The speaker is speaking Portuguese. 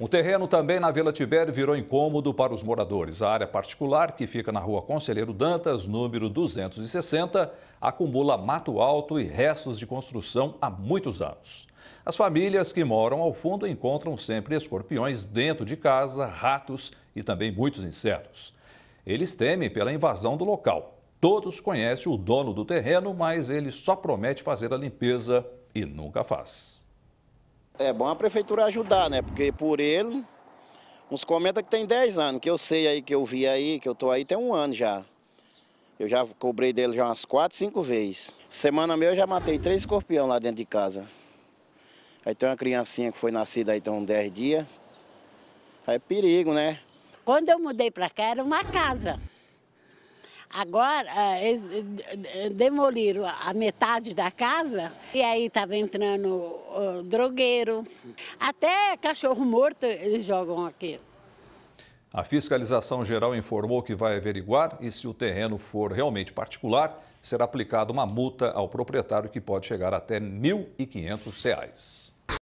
Um terreno também na Vila Tibério virou incômodo para os moradores. A área particular, que fica na rua Conselheiro Dantas, número 260, acumula mato alto e restos de construção há muitos anos. As famílias que moram ao fundo encontram sempre escorpiões dentro de casa, ratos e também muitos insetos. Eles temem pela invasão do local. Todos conhecem o dono do terreno, mas ele só promete fazer a limpeza e nunca faz. É bom a prefeitura ajudar, né? Porque por ele, uns comenta que tem 10 anos, que eu sei aí, que eu vi aí, que eu tô aí tem um ano já. Eu já cobrei dele já umas 4, 5 vezes. Semana meu eu já matei três escorpião lá dentro de casa. Aí tem uma criancinha que foi nascida aí tem uns 10 dias. Aí é perigo, né? Quando eu mudei para cá era uma casa. Agora, ah, eles eh, eh, demoliram a metade da casa e aí estava entrando drogueiro. Até cachorro morto eles jogam aqui. A fiscalização geral informou que vai averiguar e, se o terreno for realmente particular, será aplicada uma multa ao proprietário que pode chegar até R$ 1.500.